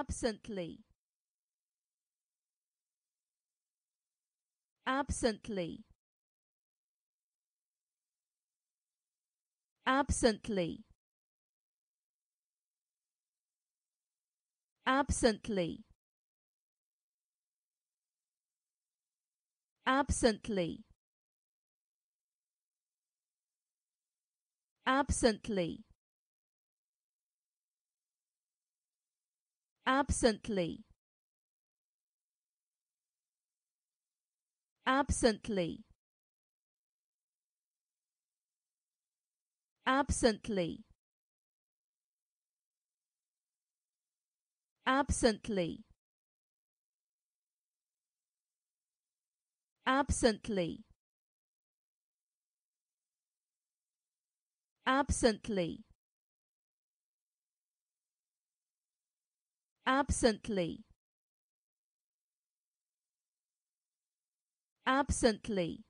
absently absently absently absently absently absently absently absently absently absently absently absently absently absently